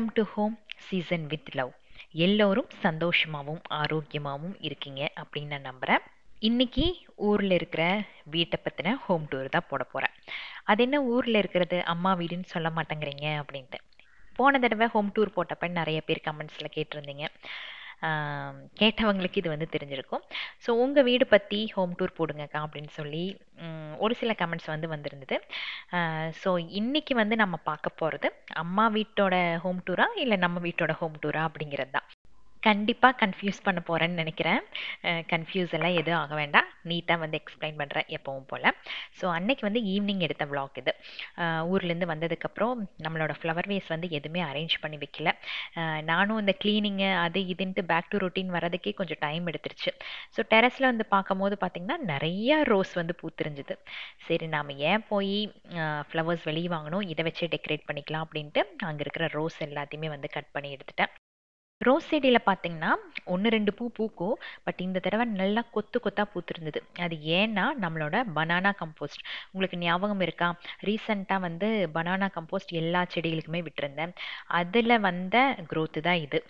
welcome to home season with love எல்லோரும் சந்தோஷமாகவும் ஆரோக்கியமாகவும் இருக்கீங்க அப்படின்னு நான் நம்புகிறேன் இன்றைக்கி ஊரில் இருக்கிற வீட்டை பற்றின ஹோம் டூர் தான் போட போகிறேன் அது என்ன ஊரில் இருக்கிறது அம்மா வீடுன்னு சொல்ல மாட்டேங்கிறீங்க அப்படின்ட்டு போன தடவை ஹோம் டூர் போட்டப்ப நிறைய பேர் கமெண்ட்ஸில் கேட்டிருந்தீங்க கேட்டவங்களுக்கு இது வந்து தெரிஞ்சிருக்கும் ஸோ உங்கள் வீடு பற்றி ஹோம் டூர் போடுங்கக்கா அப்படின்னு சொல்லி ஒரு சில கமெண்ட்ஸ் வந்து வந்திருந்தது ஸோ இன்றைக்கி வந்து நம்ம பார்க்க போகிறது அம்மா வீட்டோட ஹோம் டூரா இல்லை நம்ம வீட்டோட ஹோம் டூரா அப்படிங்கிறது தான் கண்டிப்பாக கன்ஃபியூஸ் பண்ண போகிறேன்னு நினைக்கிறேன் கன்ஃபியூஸ் எல்லாம் எதுவும் ஆக வேண்டாம் நீட்டாக வந்து எக்ஸ்பிளைன் பண்ணுறேன் எப்பவும் போல் ஸோ அன்னைக்கு வந்து ஈவினிங் எடுத்த விளாக் இது ஊர்லேருந்து வந்ததுக்கப்புறம் நம்மளோட ஃப்ளவர் வேஸ் வந்து எதுவுமே அரேஞ்ச் பண்ணி வைக்கல நானும் இந்த க்ளீனிங்கு அது இதுன்ட்டு பேக் டு ரொட்டீன் வரதுக்கே கொஞ்சம் டைம் எடுத்துருச்சு ஸோ டெரஸில் வந்து பார்க்கும்போது பார்த்திங்கன்னா நிறையா ரோஸ் வந்து பூத்துருஞ்சுது சரி நாம் ஏன் போய் ஃப்ளவர்ஸ் வெளியே வாங்கணும் இதை வச்சு டெக்கரேட் பண்ணிக்கலாம் அப்படின்ட்டு அங்கே இருக்கிற ரோஸ் எல்லாத்தையுமே வந்து கட் பண்ணி எடுத்துட்டேன் ரோஸ் செடியில் பார்த்தீங்கன்னா ஒன்று ரெண்டு பூ பூக்கும் பட் இந்த தடவை நல்லா கொத்து கொத்தாக பூத்துருந்தது அது ஏன்னா நம்மளோட பனானா கம்போஸ்ட் உங்களுக்கு ஞாபகம் இருக்கா ரீசண்டாக வந்து பனானா கம்போஸ்ட் எல்லா செடிகளுக்குமே விட்டுருந்தேன் அதில் வந்த க்ரோத்து தான் இது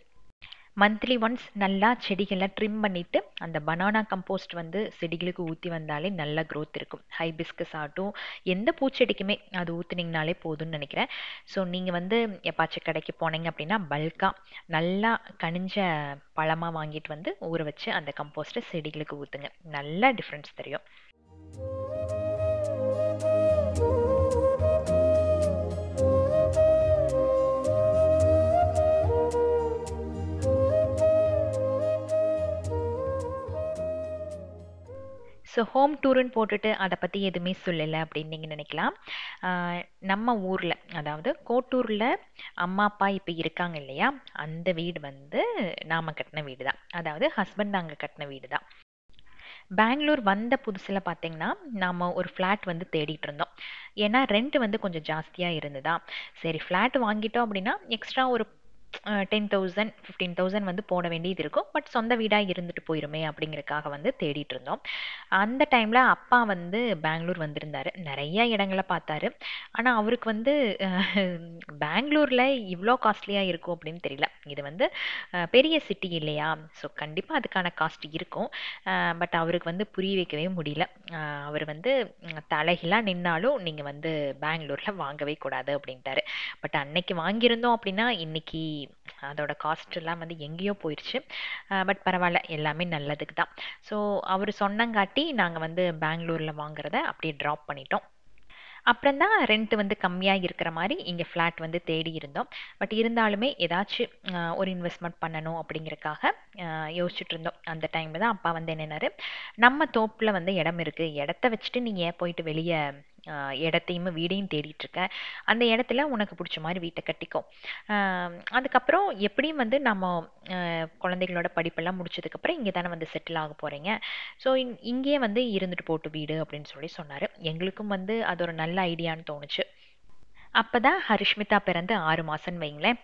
மந்த்லி ஒன்ஸ் நல்லா செடிகள்லாம் ட்ரிம் பண்ணிவிட்டு அந்த பனானா கம்போஸ்ட் வந்து செடிகளுக்கு ஊற்றி வந்தாலே நல்ல க்ரோத் இருக்கும் ஹை பிஸ்கஸ் ஆகட்டும் எந்த பூச்செடிக்குமே அது ஊற்றுனீங்கனாலே போதும்னு நினைக்கிறேன் ஸோ நீங்கள் வந்து எப்பாச்சும் கடைக்கு போனீங்க அப்படின்னா பல்காக நல்லா கனிஞ்ச பழமாக வாங்கிட்டு வந்து ஊற வச்சு அந்த கம்போஸ்ட்டை செடிகளுக்கு ஊற்றுங்க நல்லா டிஃப்ரென்ஸ் தெரியும் ஸோ ஹோம் டூருன்னு போட்டுட்டு அதை பற்றி எதுவுமே சொல்லலை அப்படின்னு நீங்கள் நினைக்கலாம் நம்ம ஊரில் அதாவது கோட்டூரில் அம்மா அப்பா இப்போ இருக்காங்க இல்லையா அந்த வீடு வந்து நாம் கட்டின வீடு தான் அதாவது ஹஸ்பண்ட் நாங்கள் கட்டின வீடு தான் பெங்களூர் வந்த புதுசில் பார்த்திங்கன்னா நாம் ஒரு ஃப்ளாட் வந்து தேடிட்டு இருந்தோம் ஏன்னா ரெண்ட் வந்து கொஞ்சம் ஜாஸ்தியாக இருந்ததா சரி ஃப்ளாட் வாங்கிட்டோம் அப்படின்னா எக்ஸ்ட்ரா ஒரு டென் தௌசண்ட் ஃபிஃப்டீன் தௌசண்ட் வந்து போட வேண்டியது இருக்கும் பட் சொந்த வீடாக இருந்துட்டு போயிருமே அப்படிங்கிறக்காக வந்து தேடிட்டு இருந்தோம் அந்த டைமில் அப்பா வந்து பெங்களூர் வந்திருந்தார் நிறைய இடங்களை பார்த்தாரு ஆனால் அவருக்கு வந்து பெங்களூரில் இவ்வளோ காஸ்ட்லியாக இருக்கும் அப்படின்னு தெரியல இது வந்து பெரிய சிட்டி இல்லையா ஸோ கண்டிப்பாக அதுக்கான காஸ்ட் இருக்கும் பட் அவருக்கு வந்து புரிய வைக்கவே முடியல அவர் வந்து தலைகிலாம் நின்னாலும் நீங்கள் வந்து பெங்களூரில் வாங்கவே கூடாது அப்படின்ட்டாரு பட் அன்னைக்கு வாங்கியிருந்தோம் அப்படின்னா இன்னைக்கு அதோட காஸ்ட்லாம் வந்து எங்கேயோ போயிடுச்சு பட் பரவாயில்ல எல்லாமே நல்லதுக்கு தான் ஸோ அவர் சொன்னங்காட்டி நாங்கள் வந்து பெங்களூரில் வாங்குறத அப்படியே ட்ராப் பண்ணிட்டோம் அப்புறம் தான் ரெண்ட் வந்து கம்மியாக இருக்கிற மாதிரி இங்கே ஃப்ளாட் வந்து தேடி இருந்தோம் பட் இருந்தாலுமே ஏதாச்சும் ஒரு இன்வெஸ்ட்மெண்ட் பண்ணணும் அப்படிங்கிறக்காக யோசிச்சுட்டு இருந்தோம் அந்த டைமில் தான் அப்பா வந்து என்னென்னாரு நம்ம தோப்பில் வந்து இடம் இருக்குது இடத்த வச்சுட்டு நீங்கள் ஏன் போயிட்டு வெளியே இடத்தையும் வீடையும் இருக்க அந்த இடத்துல உனக்கு பிடிச்ச மாதிரி வீட்டை கட்டிக்கும் அதுக்கப்புறம் எப்படியும் வந்து நம்ம குழந்தைகளோட படிப்பெல்லாம் முடிச்சதுக்கப்புறம் இங்கே தானே வந்து செட்டில் ஆக போகிறீங்க ஸோ இங்கேயே வந்து இருந்துட்டு போட்டு வீடு அப்படின்னு சொல்லி சொன்னார் எங்களுக்கும் வந்து அது ஒரு நல்ல ஐடியான்னு தோணுச்சு அப்போ தான் ஹரிஷ்மிதா பிறந்து ஆறு மாதம்னு வைங்களேன்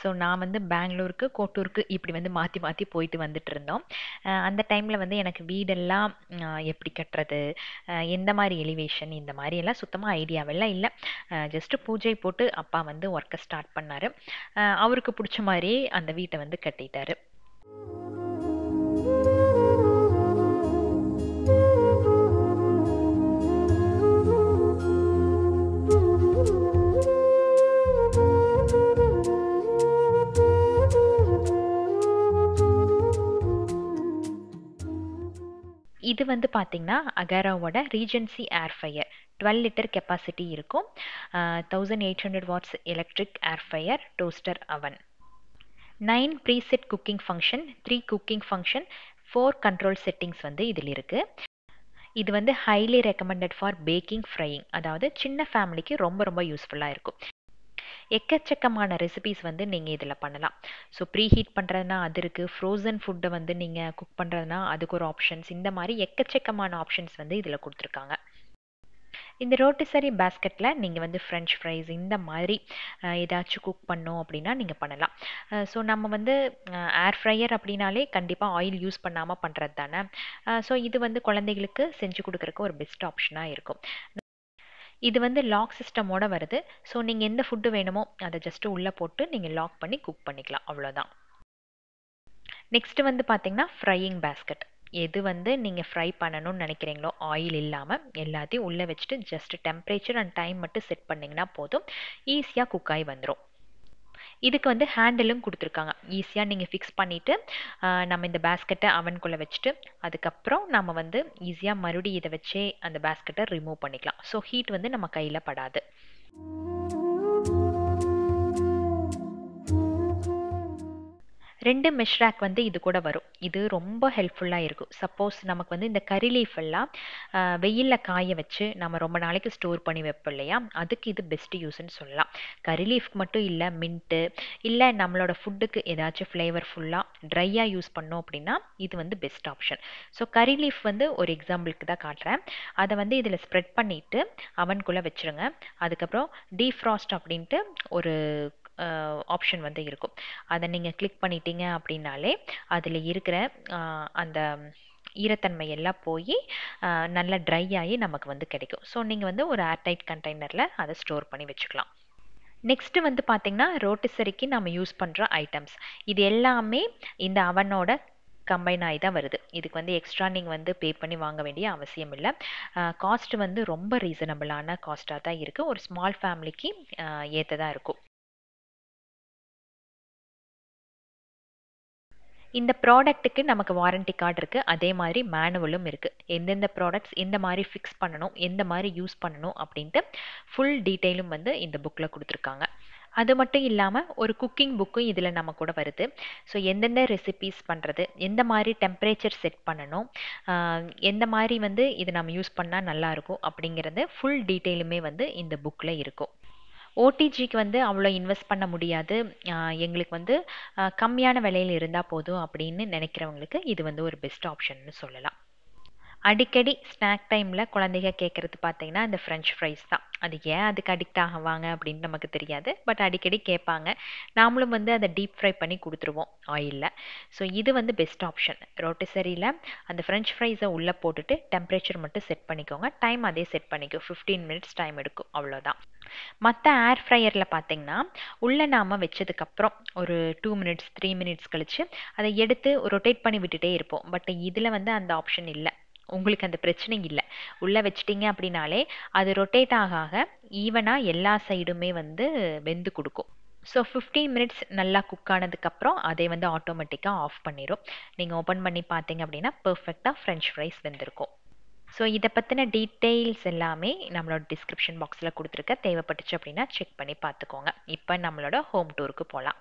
ஸோ நான் வந்து பெங்களூருக்கு கோட்டூருக்கு இப்படி வந்து மாற்றி மாற்றி போயிட்டு வந்துட்டு இருந்தோம் அந்த டைமில் வந்து எனக்கு வீடெல்லாம் எப்படி கட்டுறது எந்த மாதிரி எலிவேஷன் இந்த மாதிரி எல்லாம் சுத்தமாக ஐடியாவெல்லாம் இல்லை ஜஸ்ட்டு பூஜை போட்டு அப்பா வந்து ஒர்க்கை ஸ்டார்ட் பண்ணார் அவருக்கு பிடிச்ச மாதிரி அந்த வீட்டை வந்து கட்டிட்டார் இது வந்து பார்த்தீங்கன்னா அகாராவோட regency air fryer twelve litre capacity இருக்கும் thousand eight hundred watts electric air fryer toaster oven nine preset cooking function three cooking function four control settings வந்து இதில் இருக்குது இது வந்து highly recommended for baking frying அதாவது சின்ன ஃபேமிலிக்கு ரொம்ப ரொம்ப யூஸ்ஃபுல்லாக இருக்கும் எக்கச்சக்கமான ரெசிபிஸ் வந்து நீங்கள் இதில் பண்ணலாம் ஸோ ப்ரீ ஹீட் பண்ணுறதுனா அது இருக்குது ஃப்ரோசன் ஃபுட்டை வந்து நீங்கள் குக் பண்ணுறதுனா அதுக்கு ஒரு ஆப்ஷன்ஸ் இந்த மாதிரி எக்கச்சக்கமான ஆப்ஷன்ஸ் வந்து இதில் கொடுத்துருக்காங்க இந்த ரோட்டிசரி பேஸ்கெட்டில் நீங்கள் வந்து ஃப்ரெஞ்ச் ஃப்ரைஸ் இந்த மாதிரி ஏதாச்சும் குக் பண்ணோம் அப்படின்னா நீங்கள் பண்ணலாம் ஸோ நம்ம வந்து ஏர் ஃப்ரையர் அப்படின்னாலே கண்டிப்பாக ஆயில் யூஸ் பண்ணாமல் பண்ணுறது தானே ஸோ இது வந்து குழந்தைகளுக்கு செஞ்சு கொடுக்குறக்கு ஒரு பெஸ்ட் ஆப்ஷனாக இருக்கும் இது வந்து லாக் சிஸ்டமோட வருது ஸோ நீங்கள் எந்த ஃபுட்டு வேணுமோ அதை ஜஸ்ட்டு உள்ளே போட்டு நீங்கள் லாக் பண்ணி குக் பண்ணிக்கலாம் அவ்வளோதான் நெக்ஸ்ட்டு வந்து பார்த்திங்கன்னா ஃப்ரையிங் பேஸ்கட் எது வந்து நீங்கள் ஃப்ரை பண்ணணும்னு நினைக்கிறீங்களோ ஆயில் இல்லாமல் எல்லாத்தையும் உள்ளே வச்சுட்டு ஜஸ்ட் டெம்ப்ரேச்சர் அண்ட் டைம் மட்டும் செட் பண்ணிங்கன்னா போதும் ஈஸியாக குக் ஆகி வந்துடும் இதுக்கு வந்து ஹேண்டிலும் கொடுத்துருக்காங்க ஈஸியாக நீங்கள் ஃபிக்ஸ் பண்ணிவிட்டு நம்ம இந்த பேஸ்கெட்டை அவன்குள்ளே வச்சுட்டு அதுக்கப்புறம் நம்ம வந்து ஈஸியாக மறுபடியும் இதை வச்சே அந்த பேஸ்கெட்டை ரிமூவ் பண்ணிக்கலாம் ஸோ ஹீட் வந்து நம்ம கையில் படாது ரெண்டு மிஷ்ராக் வந்து இது கூட வரும் இது ரொம்ப ஹெல்ப்ஃபுல்லாக இருக்கும் சப்போஸ் நமக்கு வந்து இந்த கறி லீஃப் எல்லாம் வெயிலில் காய வச்சு நம்ம ரொம்ப நாளைக்கு ஸ்டோர் பண்ணி வைப்போம் இல்லையா அதுக்கு இது பெஸ்ட் யூஸ்ன்னு சொல்லலாம் கறி லீஃப்க்கு மட்டும் இல்லை மின்ட்டு இல்லை நம்மளோட ஃபுட்டுக்கு ஏதாச்சும் ஃப்ளேவர் ஃபுல்லாக ட்ரையாக யூஸ் பண்ணோம் அப்படின்னா இது வந்து best option so curry leaf வந்து ஒரு எக்ஸாம்பிளுக்கு தான் காட்டுறேன் அதை வந்து இதில் ஸ்ப்ரெட் பண்ணிவிட்டு அவனுக்குள்ளே வச்சுருங்க அதுக்கப்புறம் டீஃப்ராஸ்ட் அப்படின்ட்டு ஒரு ஆப்ஷன் வந்து இருக்கும் அதை நீங்கள் கிளிக் பண்ணிட்டீங்க அப்படின்னாலே அதில் இருக்கிற அந்த ஈரத்தன்மை எல்லாம் போய் நல்லா ட்ரை ஆகி நமக்கு வந்து கிடைக்கும் ஸோ நீங்கள் வந்து ஒரு ஏர்டைட் கண்டெய்னரில் அதை ஸ்டோர் பண்ணி வச்சுக்கலாம் நெக்ஸ்ட்டு வந்து பார்த்திங்கன்னா ரோட்டிசரிக்கு நம்ம யூஸ் பண்ணுற ஐட்டம்ஸ் இது எல்லாமே இந்த அவனோட கம்பைன் ஆகி தான் வருது இதுக்கு வந்து எக்ஸ்ட்ரா நீங்கள் வந்து பே பண்ணி வாங்க வேண்டிய அவசியம் இல்லை காஸ்ட் வந்து ரொம்ப ரீசனபிளான காஸ்ட்டாக தான் இருக்குது ஒரு ஸ்மால் ஃபேமிலிக்கு ஏற்றதாக இருக்கும் இந்த ப்ராடக்ட்டுக்கு நமக்கு வாரண்டி கார்டு இருக்குது அதே மாதிரி மேனுவலும் இருக்குது எந்தெந்த ப்ராடக்ட்ஸ் எந்த மாதிரி ஃபிக்ஸ் பண்ணணும் எந்த மாதிரி யூஸ் பண்ணணும் அப்படின்ட்டு ஃபுல் டீட்டெயிலும் வந்து இந்த புக்கில் கொடுத்துருக்காங்க அது மட்டும் இல்லாமல் ஒரு குக்கிங் புக்கும் இதில் நம்ம கூட வருது ஸோ எந்தெந்த ரெசிபீஸ் பண்ணுறது எந்த மாதிரி டெம்பரேச்சர் செட் பண்ணணும் எந்த மாதிரி வந்து இது நம்ம யூஸ் பண்ணால் நல்லாயிருக்கும் அப்படிங்கிறது ஃபுல் டீட்டெயிலுமே வந்து இந்த புக்கில் இருக்கும் ஓடிஜிக்கு வந்து அவ்வளோ இன்வெஸ்ட் பண்ண முடியாது எங்களுக்கு வந்து கம்மியான விலையில் இருந்தால் போதும் அப்படின்னு நினைக்கிறவங்களுக்கு இது வந்து ஒரு பெஸ்ட் ஆப்ஷன்னு சொல்லலாம் அடிக்கடி ஸ்நாக் டைமில் குழந்தைங்க கேட்குறது பார்த்தீங்கன்னா இந்த ஃப்ரெஞ்ச் ஃப்ரைஸ் தான் அது ஏன் அதுக்கு அடிக்ட் ஆகுவாங்க அப்படின்னு நமக்கு தெரியாது பட் அடிக்கடி கேட்பாங்க நாமளும் வந்து அதை டீப் ஃப்ரை பண்ணி கொடுத்துருவோம் ஆயிலில் ஸோ இது வந்து பெஸ்ட் ஆப்ஷன் ரோட்டிசரியில் அந்த ஃப்ரெஞ்ச் ஃப்ரைஸை உள்ளே போட்டுட்டு டெம்பரேச்சர் மட்டும் செட் பண்ணிக்கோங்க டைம் அதே செட் பண்ணிக்கும் ஃபிஃப்டீன் மினிட்ஸ் டைம் எடுக்கும் அவ்வளோதான் மற்ற ஏர் ஃப்ரையரில் பார்த்தீங்கன்னா உள்ளே நாம் வச்சதுக்கப்புறம் ஒரு டூ மினிட்ஸ் த்ரீ மினிட்ஸ் கழித்து அதை எடுத்து ரொட்டேட் பண்ணி விட்டுட்டே இருப்போம் பட் இதில் வந்து அந்த ஆப்ஷன் இல்லை உங்களுக்கு அந்த பிரச்சனை இல்லை உள்ளே வச்சிட்டிங்க அப்படின்னாலே அது ரொட்டேட் ஆக ஆக ஈவனாக எல்லா சைடுமே வந்து வெந்து கொடுக்கும் ஸோ ஃபிஃப்டீன் மினிட்ஸ் நல்லா குக் ஆனதுக்கப்புறம் அதை வந்து ஆட்டோமேட்டிக்காக ஆஃப் பண்ணிடும் நீங்கள் ஓப்பன் பண்ணி பார்த்தீங்க அப்படின்னா பர்ஃபெக்டாக ஃப்ரெஞ்ச் ஃப்ரைஸ் வெந்திருக்கும் ஸோ இதை பற்றின டீட்டெயில்ஸ் எல்லாமே நம்மளோட டிஸ்கிரிப்ஷன் பாக்ஸில் கொடுத்துருக்க தேவைப்பட்டுச்சு அப்படின்னா செக் பண்ணி பார்த்துக்கோங்க இப்போ நம்மளோட ஹோம் டூருக்கு போகலாம்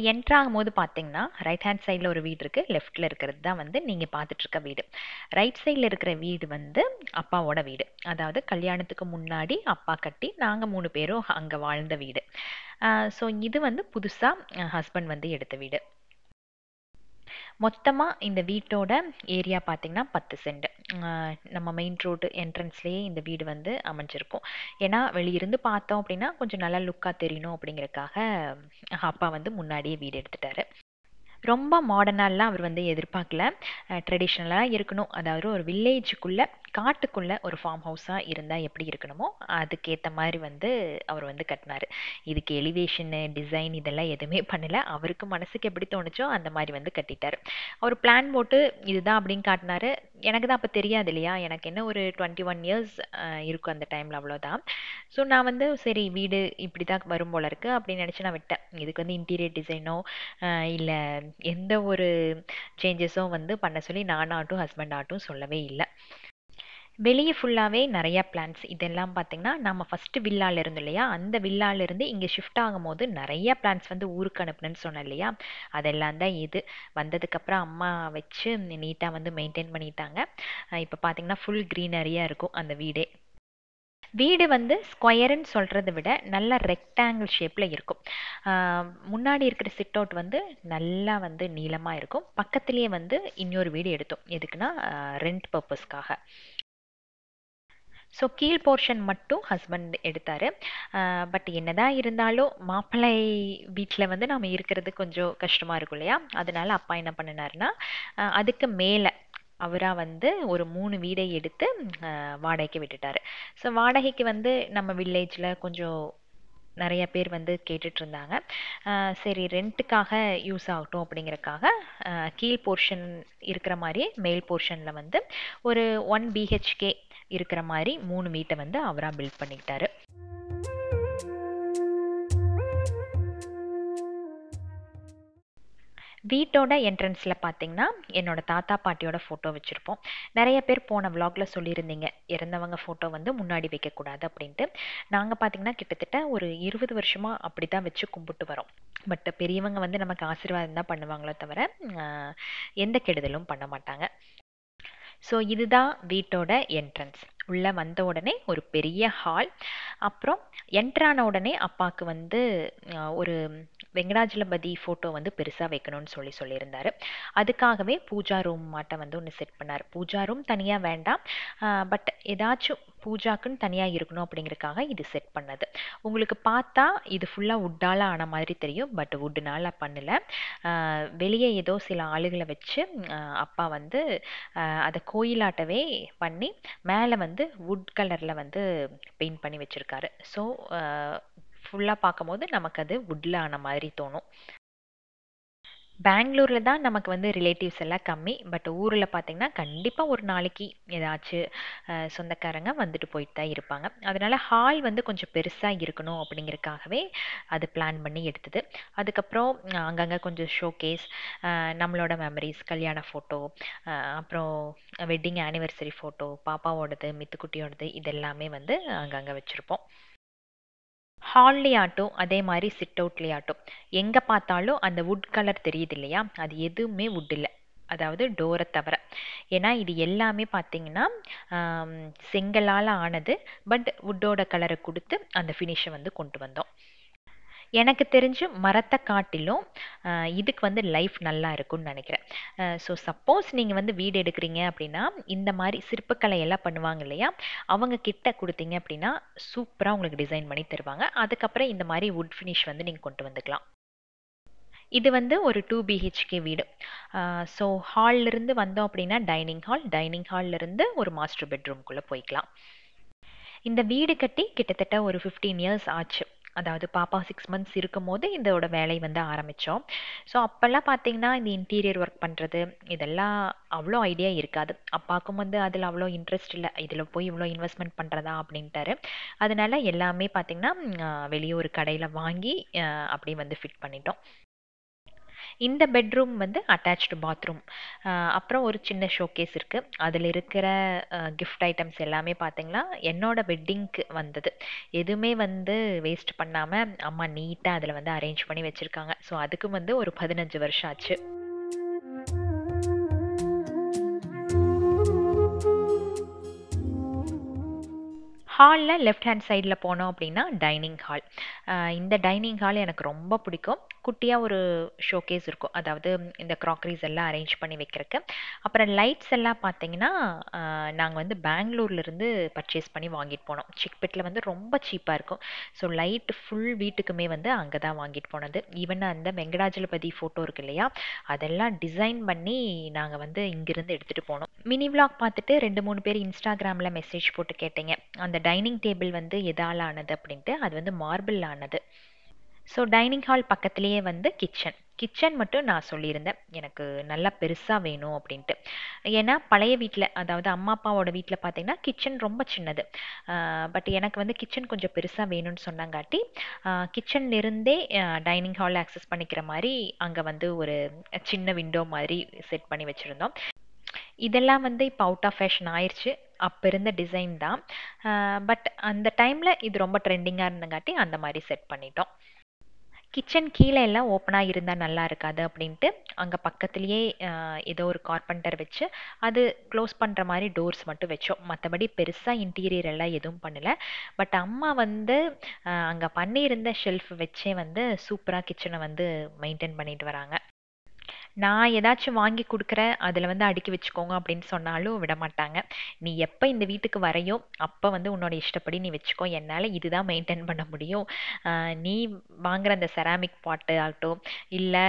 இப்போ என்ட்ரு ஆகும்போது பார்த்தீங்கன்னா ரைட் ஹேண்ட் சைடில் ஒரு வீடு இருக்குது லெஃப்ட்டில் இருக்கிறது தான் வந்து நீங்கள் பார்த்துட்ருக்க வீடு ரைட் சைடில் இருக்கிற வீடு வந்து அப்பாவோட வீடு அதாவது கல்யாணத்துக்கு முன்னாடி அப்பா கட்டி நாங்கள் மூணு பேரும் அங்கே வாழ்ந்த வீடு ஸோ இது வந்து புதுசாக ஹஸ்பண்ட் வந்து எடுத்த வீடு மொத்தமாக இந்த வீட்டோட ஏரியா பார்த்திங்கன்னா பத்து சென்ட் நம்ம மெயின் ரோடு என்ட்ரன்ஸ்லேயே இந்த வீடு வந்து அமைஞ்சிருக்கும் ஏன்னா வெளியிருந்து பார்த்தோம் அப்படின்னா கொஞ்சம் நல்லா லுக்காக தெரியணும் அப்படிங்கிறக்காக அப்பா வந்து முன்னாடியே வீடு எடுத்துட்டாரு ரொம்ப மாடர்னாலாம் அவர் வந்து எதிர்பார்க்கல ட்ரெடிஷ்னலாக இருக்கணும் அதாவது ஒரு வில்லேஜுக்குள்ளே காட்டுக்குள்ளே ஒரு ஃபார்ம் ஹவுஸாக இருந்தால் எப்படி இருக்கணுமோ அதுக்கேற்ற மாதிரி வந்து அவர் வந்து கட்டினார் இதுக்கு எலிவேஷனு டிசைன் இதெல்லாம் எதுவுமே பண்ணலை அவருக்கு மனசுக்கு எப்படி தோணுச்சோ அந்த மாதிரி வந்து கட்டிட்டார் அவர் பிளான் போட்டு இதுதான் அப்படின்னு காட்டினாரு எனக்கு தான் அப்போ தெரியாது இல்லையா எனக்கு என்ன ஒரு டுவெண்ட்டி ஒன் இயர்ஸ் இருக்கும் அந்த டைமில் அவ்வளோதான் ஸோ நான் வந்து சரி வீடு இப்படி தான் வரும் போல இருக்குது அப்படின்னு நினச்சி நான் விட்டேன் இதுக்கு வந்து இன்டீரியர் டிசைனோ இல்லை எந்த ஒரு சேஞ்சஸும் வந்து பண்ண சொல்லி நானாகட்டும் ஹஸ்பண்ட் சொல்லவே இல்லை வெளியே ஃபுல்லாகவே நிறையா பிளான்ஸ் இதெல்லாம் பார்த்திங்கன்னா நம்ம ஃபஸ்ட்டு வில்லாவில் இருந்தோம் இல்லையா அந்த வில்லாலேருந்து இங்கே ஷிஃப்ட் ஆகும் போது நிறையா பிளான்ஸ் வந்து ஊருக்கு அனுப்புனேன்னு சொன்னேன் இல்லையா அதெல்லாம் தான் இது வந்ததுக்கப்புறம் அம்மா வச்சு நீட்டாக வந்து மெயின்டைன் பண்ணிட்டாங்க இப்போ பார்த்திங்கன்னா ஃபுல் க்ரீனரியாக இருக்கும் அந்த வீடே வீடு வந்து ஸ்கொயருன்னு சொல்கிறத விட நல்ல ரெக்டாங்கிள் ஷேப்பில் இருக்கும் முன்னாடி இருக்கிற சிட் அவுட் வந்து நல்லா வந்து நீளமாக இருக்கும் பக்கத்துலேயே வந்து இன்னொரு வீடு எடுத்தோம் எதுக்குன்னா ரெண்ட் பர்பஸ்க்காக ஸோ கீழ் போர்ஷன் மட்டும் ஹஸ்பண்ட் எடுத்தார் பட் என்னதான் இருந்தாலும் மாப்பிள்ளை வீட்டில் வந்து நாம் இருக்கிறது கொஞ்சம் கஷ்டமாக இருக்கும் இல்லையா அதனால அப்பா என்ன பண்ணினார்னா அதுக்கு மேலே அவராக வந்து ஒரு மூணு வீடை எடுத்து வாடகைக்கு விட்டுட்டார் ஸோ வாடகைக்கு வந்து நம்ம வில்லேஜில் கொஞ்சம் நிறைய பேர் வந்து கேட்டுட்டு இருந்தாங்க சரி ரெண்ட்டுக்காக யூஸ் ஆகட்டும் அப்படிங்கிறக்காக கீழ் போர்ஷன் இருக்கிற மாதிரி மேல் போர்ஷனில் வந்து ஒரு ஒன் பிஹெச்கே இருக்கிற மாதிரி மூணு மீட்டை வந்து அவராக பில்ட் பண்ணிக்கிட்டாரு வீட்டோட என்ட்ரன்ஸில் பார்த்தீங்கன்னா என்னோடய தாத்தா பாட்டியோட ஃபோட்டோ வச்சுருப்போம் நிறைய பேர் போன விலாகில் சொல்லியிருந்தீங்க இறந்தவங்க ஃபோட்டோ வந்து முன்னாடி வைக்கக்கூடாது அப்படின்ட்டு நாங்கள் பார்த்திங்கன்னா கிட்டத்தட்ட ஒரு இருபது வருஷமாக அப்படி தான் வச்சு கும்பிட்டு வரோம் பட் பெரியவங்க வந்து நமக்கு ஆசீர்வாதம் தான் பண்ணுவாங்களோ தவிர எந்த கெடுதலும் பண்ண மாட்டாங்க ஸோ இதுதான் வீட்டோட என்ட்ரன்ஸ் உள்ளே வந்த உடனே ஒரு பெரிய ஹால் அப்புறம் என்ட்ரான உடனே அப்பாவுக்கு வந்து ஒரு வெங்கடாஜலபதி ஃபோட்டோ வந்து பெருசாக வைக்கணும்னு சொல்லி சொல்லியிருந்தார் அதுக்காகவே பூஜா ரூம் மாட்ட வந்து ஒன்று செட் பண்ணார் பூஜா ரூம் தனியாக வேண்டாம் பட் ஏதாச்சும் பூஜாக்குன்னு தனியாக இருக்கணும் அப்படிங்கிறக்காக இது செட் பண்ணது உங்களுக்கு பார்த்தா இது ஃபுல்லாக உட்டால் ஆன மாதிரி தெரியும் பட் உட்டுனால் பண்ணலை வெளியே ஏதோ சில ஆளுகளை வச்சு அப்பா வந்து அதை கோயிலாட்டவே பண்ணி மேலே வந்து வுட் கலரில் வந்து பெயிண்ட் பண்ணி வச்சுருக்காரு ஸோ ஃபுல்லாக பார்க்கும்போது நமக்கு அது வுட்டில் ஆன மாதிரி தோணும் பெங்களூரில் தான் நமக்கு வந்து ரிலேட்டிவ்ஸ் எல்லாம் கம்மி பட் ஊரில் பார்த்திங்கன்னா கண்டிப்பாக ஒரு நாளைக்கு ஏதாச்சும் சொந்தக்காரங்க வந்துட்டு போயிட்டு தான் இருப்பாங்க அதனால் ஹால் வந்து கொஞ்சம் பெருசாக இருக்கணும் அப்படிங்கிறதுக்காகவே அது பிளான் பண்ணி எடுத்தது அதுக்கப்புறம் அங்கங்கே கொஞ்சம் ஷோகேஸ் நம்மளோட மெமரிஸ் கல்யாண ஃபோட்டோ அப்புறம் வெட்டிங் ஆனிவர்சரி ஃபோட்டோ பாப்பாவோடது மித்துக்குட்டியோடது இதெல்லாமே வந்து அங்கங்கே வச்சுருப்போம் ஹால்லையாட்டும் அதே மாதிரி சிட் அவுட்லையாட்டும் எங்கே பார்த்தாலும் அந்த வுட் கலர் தெரியுது இல்லையா அது எதுவுமே வுட் இல்லை அதாவது டோரை தவிர ஏன்னா இது எல்லாமே பார்த்தீங்கன்னா செங்கலால் ஆனது பட் வுட்டோட கலரை கொடுத்து அந்த ஃபினிஷை வந்து கொண்டு வந்தோம் எனக்கு தெரிஞ்சு மரத்தை காட்டிலும் இதுக்கு வந்து லைஃப் நல்லா இருக்கும்னு நினைக்கிறேன் ஸோ சப்போஸ் நீங்கள் வந்து வீடு எடுக்கிறீங்க அப்படின்னா இந்த மாதிரி சிற்பக்கலை எல்லாம் பண்ணுவாங்க இல்லையா அவங்க கிட்ட கொடுத்தீங்க அப்படின்னா சூப்பராக உங்களுக்கு டிசைன் பண்ணி தருவாங்க அதுக்கப்புறம் இந்த மாதிரி வுட் ஃபினிஷ் வந்து நீங்கள் கொண்டு வந்துக்கலாம் இது வந்து ஒரு டூ பிஹெச்கே வீடு ஸோ ஹால்லிருந்து வந்தோம் அப்படின்னா டைனிங் ஹால் டைனிங் ஹால்லிருந்து ஒரு மாஸ்டர் பெட்ரூம்குள்ளே போய்க்கலாம் இந்த வீடு கட்டி கிட்டத்தட்ட ஒரு ஃபிஃப்டீன் இயர்ஸ் ஆச்சு அதாவது பாப்பா சிக்ஸ் மந்த்ஸ் இருக்கும் போது இதோட வேலை வந்து ஆரம்பித்தோம் ஸோ அப்போல்லாம் பார்த்தீங்கன்னா இந்த இன்டீரியர் ஒர்க் பண்ணுறது இதெல்லாம் அவ்வளோ ஐடியா இருக்காது அப்பாவுக்கும் வந்து அதில் அவ்வளோ இன்ட்ரெஸ்ட் இல்லை இதில் போய் இவ்வளோ இன்வெஸ்ட்மெண்ட் பண்ணுறதா அப்படின்ட்டாரு அதனால எல்லாமே பார்த்திங்கன்னா வெளியே ஒரு கடையில் வாங்கி அப்படியே வந்து ஃபிட் பண்ணிட்டோம் இந்த பெட்ரூம் வந்து அட்டாச்சு பாத்ரூம் அப்புறம் ஒரு சின்ன ஷோகேஸ் இருக்குது அதில் இருக்கிற கிஃப்ட் ஐட்டம்ஸ் எல்லாமே பார்த்திங்கன்னா என்னோடய வெட்டிங்க்கு வந்தது எதுவுமே வந்து வேஸ்ட் பண்ணாமல் அம்மா நீட்டாக அதில் வந்து அரேஞ்ச் பண்ணி வச்சுருக்காங்க ஸோ அதுக்கும் வந்து ஒரு பதினஞ்சு வருஷம் ஆச்சு ஹாலில் லெஃப்ட் ஹேண்ட் சைடில் போனோம் அப்படின்னா டைனிங் ஹால் இந்த டைனிங் ஹால் எனக்கு ரொம்ப பிடிக்கும் குட்டியாக ஒரு ஷோகேஸ் இருக்கும் அதாவது இந்த க்ராக்கரிஸ் எல்லாம் அரேஞ்ச் பண்ணி வைக்கிறதுக்கு அப்புறம் லைட்ஸ் எல்லாம் பார்த்தீங்கன்னா நாங்கள் வந்து பெங்களூர்லேருந்து பர்ச்சேஸ் பண்ணி வாங்கிட்டு போனோம் சிக்பெட்டில் வந்து ரொம்ப சீப்பாக இருக்கும் ஸோ லைட் ஃபுல் வீட்டுக்குமே வந்து அங்கே தான் வாங்கிட்டு போனது ஈவன் அந்த வெங்கடாஜலபதி ஃபோட்டோ இருக்கு இல்லையா அதெல்லாம் டிசைன் பண்ணி நாங்கள் வந்து இங்கேருந்து எடுத்துகிட்டு போனோம் மினி விளாக் பார்த்துட்டு ரெண்டு மூணு பேர் இன்ஸ்டாகிராமில் மெசேஜ் போட்டு கேட்டீங்க அந்த டைனிங் டேபிள் வந்து எதால் ஆனது அப்படின்ட்டு அது வந்து மார்பிள் ஆனது ஸோ டைனிங் ஹால் பக்கத்துலேயே வந்து கிச்சன் கிச்சன் மட்டும் நான் சொல்லியிருந்தேன் எனக்கு நல்லா பெருசாக வேணும் அப்படின்ட்டு ஏன்னா பழைய வீட்டில் அதாவது அம்மா அப்பாவோட வீட்டில் பார்த்தீங்கன்னா கிச்சன் ரொம்ப சின்னது பட் எனக்கு வந்து கிச்சன் கொஞ்சம் பெருசாக வேணும்னு சொன்னாங்காட்டி கிச்சன்லேருந்தே டைனிங் ஹால் ஆக்சஸ் பண்ணிக்கிற மாதிரி அங்கே வந்து ஒரு சின்ன விண்டோ மாதிரி செட் பண்ணி வச்சுருந்தோம் இதெல்லாம் வந்து இப்போ அவுட் ஆஃப் ஃபேஷன் ஆயிடுச்சு அப்போ இருந்த டிசைன் தான் பட் அந்த டைமில் இது ரொம்ப ட்ரெண்டிங்காக இருந்தங்காட்டி அந்த மாதிரி செட் பண்ணிட்டோம் கிச்சன் கீழே எல்லாம் ஓப்பனாக இருந்தால் நல்லா இருக்காது அப்படின்ட்டு அங்கே பக்கத்துலேயே ஏதோ ஒரு கார்பெண்டர் வச்சு அது க்ளோஸ் பண்ணுற மாதிரி டோர்ஸ் மட்டும் வச்சோம் மற்றபடி பெருசாக இன்டீரியர் எல்லாம் எதுவும் பண்ணலை பட் அம்மா வந்து அங்கே பண்ணியிருந்த ஷெல்ஃப் வச்சே வந்து சூப்பராக கிச்சனை வந்து மெயின்டைன் பண்ணிட்டு வராங்க நான் ஏதாச்சும் வாங்கி கொடுக்குறேன் அதில் வந்து அடுக்கி வச்சுக்கோங்க அப்படின்னு சொன்னாலும் விட மாட்டாங்க நீ எப்போ இந்த வீட்டுக்கு வரையோ அப்போ வந்து உன்னோட இஷ்டப்படி நீ வச்சுக்கோ என்னால் இதுதான் மெயின்டைன் பண்ண முடியும் நீ வாங்குற அந்த செராமிக் பாட்டு ஆகட்டும் இல்லை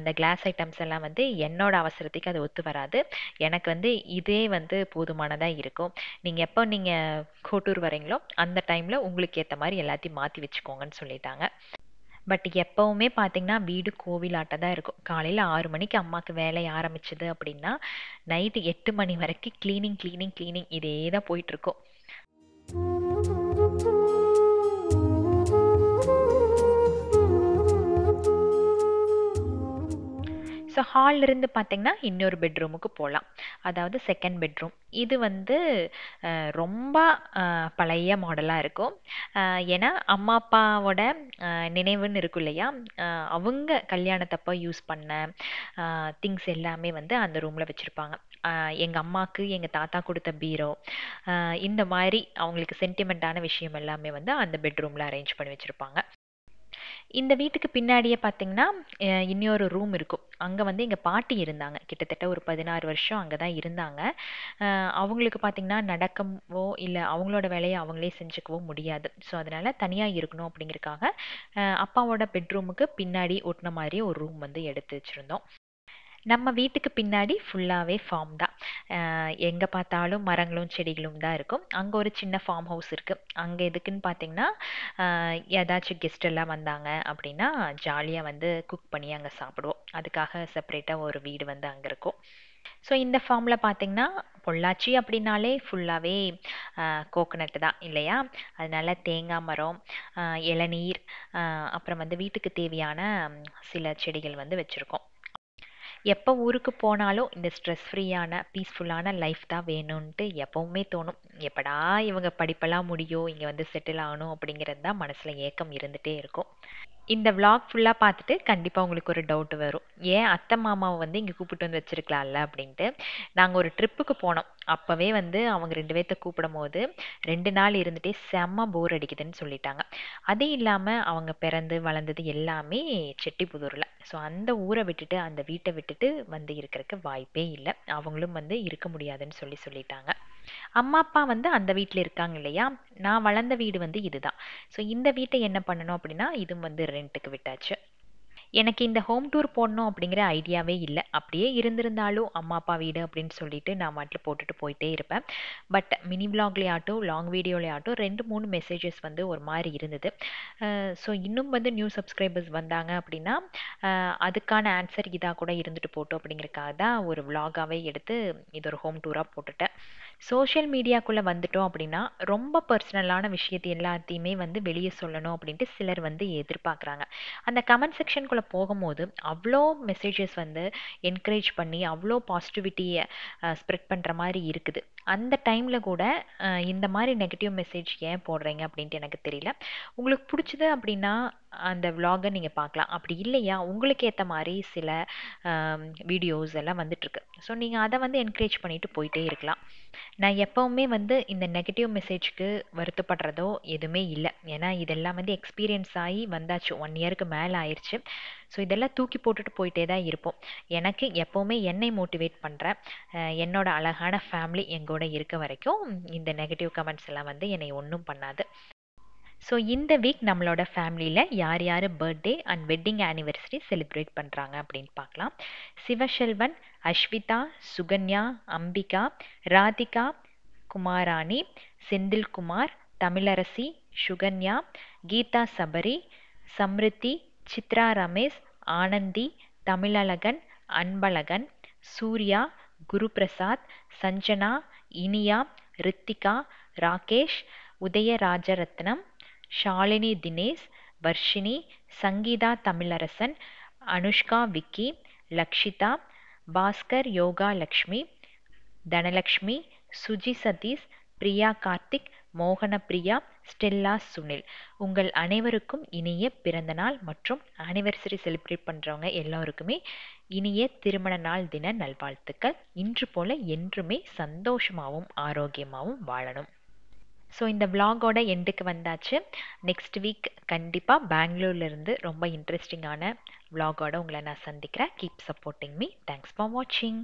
அந்த கிளாஸ் ஐட்டம்ஸ் எல்லாம் வந்து என்னோட அவசரத்துக்கு அது ஒத்து வராது எனக்கு வந்து இதே வந்து போதுமானதாக இருக்கும் நீங்கள் எப்போ நீங்கள் கோட்டூர் வரீங்களோ அந்த டைமில் உங்களுக்கு ஏற்ற மாதிரி எல்லாத்தையும் மாற்றி வச்சுக்கோங்கன்னு சொல்லிட்டாங்க பட் எப்போவுமே பார்த்திங்கன்னா வீடு கோவிலாட்ட தான் இருக்கும் காலையில் ஆறு மணிக்கு அம்மாவுக்கு வேலை ஆரம்பிச்சுது அப்படின்னா நைட்டு எட்டு மணி வரைக்கும் க்ளீனிங் க்ளீனிங் க்ளீனிங் இதே தான் போயிட்டுருக்கும் ஸோ ஹால்லிருந்து பார்த்திங்கன்னா இன்னொரு பெட்ரூமுக்கு போகலாம் அதாவது செகண்ட் பெட்ரூம் இது வந்து ரொம்ப பழைய மாடலாக இருக்கும் ஏன்னா அம்மா அப்பாவோட நினைவுன்னு இருக்கும் இல்லையா அவங்க கல்யாணத்தப்போ யூஸ் பண்ண திங்ஸ் எல்லாமே வந்து அந்த ரூமில் வச்சுருப்பாங்க எங்கள் அம்மாவுக்கு எங்கள் தாத்தா கொடுத்த பீரோ இந்த மாதிரி அவங்களுக்கு சென்டிமெண்ட்டான விஷயம் எல்லாமே வந்து அந்த பெட்ரூமில் அரேஞ்ச் பண்ணி வச்சுருப்பாங்க இந்த வீட்டுக்கு பின்னாடியே பார்த்தீங்கன்னா இன்னொரு ரூம் இருக்கும் அங்கே வந்து எங்கள் பாட்டி இருந்தாங்க கிட்டத்தட்ட ஒரு பதினாறு வருஷம் அங்கே தான் இருந்தாங்க அவங்களுக்கு பார்த்திங்கன்னா நடக்கவோ இல்லை அவங்களோட வேலையை அவங்களே செஞ்சுக்கவோ முடியாது ஸோ அதனால் தனியாக இருக்கணும் அப்படிங்கிறக்காக அப்பாவோட பெட்ரூமுக்கு பின்னாடி ஒட்டின மாதிரி ஒரு ரூம் வந்து எடுத்து வச்சுருந்தோம் நம்ம வீட்டுக்கு பின்னாடி ஃபுல்லாகவே ஃபார்ம் தான் எங்கே பார்த்தாலும் மரங்களும் செடிகளும் தான் இருக்கும் அங்கே ஒரு சின்ன ஃபார்ம் ஹவுஸ் இருக்குது அங்கே எதுக்குன்னு பார்த்தீங்கன்னா ஏதாச்சும் கெஸ்ட் எல்லாம் வந்தாங்க அப்படின்னா ஜாலியாக வந்து குக் பண்ணி அங்கே சாப்பிடுவோம் அதுக்காக செப்பரேட்டாக ஒரு வீடு வந்து அங்கே இருக்கும் ஸோ இந்த ஃபார்மில் பார்த்திங்கன்னா பொள்ளாச்சி அப்படின்னாலே ஃபுல்லாகவே கோகனட் தான் இல்லையா அதனால் தேங்காய் மரம் இளநீர் அப்புறம் வந்து வீட்டுக்கு தேவையான சில செடிகள் வந்து வச்சுருக்கோம் எப்போ ஊருக்கு போனாலும் இந்த ஸ்ட்ரெஸ் ஃப்ரீயான பீஸ்ஃபுல்லான லைஃப் தான் வேணும்ன்ட்டு எப்போவுமே தோணும் எப்படா இவங்க படிப்பெல்லாம் முடியும் இங்கே வந்து செட்டில் ஆகணும் அப்படிங்கிறது தான் மனசில் ஏக்கம் இருந்துகிட்டே இருக்கும் இந்த விளாக் ஃபுல்லாக பார்த்துட்டு கண்டிப்பாக உங்களுக்கு ஒரு டவுட் வரும் ஏன் அத்தை மாமாவை வந்து இங்கே கூப்பிட்டு வந்து வச்சிருக்கலாம்ல அப்படின்ட்டு நாங்கள் ஒரு ட்ரிப்புக்கு போனோம் அப்போவே வந்து அவங்க ரெண்டு பேர்த்த கூப்பிடும் போது ரெண்டு நாள் இருந்துகிட்டே செம்ம போர் அடிக்குதுன்னு சொல்லிட்டாங்க அது இல்லாமல் அவங்க பிறந்து வளர்ந்தது எல்லாமே செட்டிபுதூரில் ஸோ அந்த ஊரை விட்டுட்டு அந்த வீட்டை விட்டுட்டு வந்து இருக்கிறக்கு வாய்ப்பே இல்லை அவங்களும் வந்து இருக்க முடியாதுன்னு சொல்லி சொல்லிட்டாங்க அம்மா அப்பா வந்து அந்த வீட்டில் இருக்காங்க இல்லையா நான் வளர்ந்த வீடு வந்து இதுதான் ஸோ இந்த வீட்டை என்ன பண்ணணும் அப்படின்னா இதுவும் வந்து ரெண்ட்டுக்கு விட்டாச்சு எனக்கு இந்த ஹோம் டூர் போடணும் அப்படிங்கிற ஐடியாவே இல்லை அப்படியே இருந்திருந்தாலும் அம்மா அப்பா வீடு அப்படின்னு சொல்லிட்டு நான் வாட்டில் போட்டுட்டு போயிட்டே இருப்பேன் பட் மினி விளாக்லேயாட்டும் லாங் வீடியோலையாட்டும் ரெண்டு மூணு மெசேஜஸ் வந்து ஒரு மாதிரி இருந்தது ஸோ இன்னும் வந்து நியூ சப்ஸ்கிரைபர்ஸ் வந்தாங்க அப்படின்னா அதுக்கான ஆன்சர் இதாக கூட இருந்துட்டு போட்டோம் அப்படிங்கிறக்காக தான் ஒரு விளாகாகவே எடுத்து இது ஒரு ஹோம் டூராக போட்டுட்டேன் சோஷியல் மீடியாக்குள்ளே வந்துட்டோம் அப்படின்னா ரொம்ப பர்சனலான விஷயத்தை எல்லாத்தையுமே வந்து வெளியே சொல்லணும் அப்படின்ட்டு சிலர் வந்து எதிர்பார்க்குறாங்க அந்த கமெண்ட் செக்ஷனுக்குள்ளே போகும்போது அவ்வளோ மெசேஜஸ் வந்து என்கரேஜ் பண்ணி அவ்வளோ பாசிட்டிவிட்டியை ஸ்ப்ரெட் பண்ணுற மாதிரி இருக்குது அந்த டைமில் கூட இந்த மாதிரி நெகட்டிவ் மெசேஜ் ஏன் போடுறீங்க அப்படின்ட்டு எனக்கு தெரியல உங்களுக்கு பிடிச்சது அப்படின்னா அந்த விலாகை நீங்கள் பார்க்கலாம் அப்படி இல்லையா உங்களுக்கு ஏற்ற மாதிரி சில வீடியோஸ் எல்லாம் வந்துட்டுருக்கு ஸோ நீங்கள் அதை வந்து என்கரேஜ் பண்ணிட்டு போயிட்டே இருக்கலாம் நான் எப்போவுமே வந்து இந்த நெகட்டிவ் மெசேஜ்க்கு வருத்தப்படுறதோ எதுவுமே இல்லை ஏன்னா இதெல்லாம் வந்து எக்ஸ்பீரியன்ஸ் ஆகி வந்தாச்சு ஒன் இயருக்கு மேலே ஆயிடுச்சு ஸோ இதெல்லாம் தூக்கி போட்டுட்டு போயிட்டே தான் இருப்போம் எனக்கு எப்போவுமே என்னை மோட்டிவேட் பண்ணுற என்னோட அழகான ஃபேமிலி எங்கூட இருக்க வரைக்கும் இந்த நெகட்டிவ் கமெண்ட்ஸ் எல்லாம் வந்து என்னை ஒன்றும் பண்ணாது ஸோ இந்த வீக் நம்மளோட ஃபேமிலியில் யார் யார் birthday and wedding anniversary celebrate பண்ணுறாங்க அப்படின்னு பார்க்கலாம் சிவசெல்வன் அஸ்விதா சுகன்யா அம்பிகா ராதிகா குமாராணி செந்தில்குமார் தமிழரசி சுகன்யா கீதா சபரி சம்ருத்தி சித்ரா ரமேஷ் ஆனந்தி தமிழழகன் அன்பழகன் சூர்யா குருபிரசாத் சஞ்சனா இனியா ரித்திகா ராகேஷ் உதயராஜரத்னம் ஷாலினி தினேஷ் வர்ஷினி சங்கீதா தமிழரசன் அனுஷ்கா விக்கி லக்ஷிதா பாஸ்கர் யோகா லக்ஷ்மி தனலக்ஷ்மி சுஜி சதீஷ் பிரியா கார்த்திக் மோகன பிரியா ஸ்டெல்லா சுனில் உங்கள் அனைவருக்கும் இனிய பிறந்தநாள் மற்றும் அனிவர்சரி செலிப்ரேட் பண்ணுறவங்க எல்லோருக்குமே இனிய திருமண நாள் தின நல்வாழ்த்துக்கள் இன்று போல என்றுமே சந்தோஷமாகவும் ஆரோக்கியமாகவும் வாழணும் ஸோ இந்த விலாகோட எண்டுக்கு வந்தாச்சு நெக்ஸ்ட் வீக் கண்டிப்பாக பெங்களூர்லேருந்து ரொம்ப இன்ட்ரெஸ்டிங்கான விலாகோட உங்களை நான் சந்திக்கிறேன் keep supporting me thanks for வாட்சிங்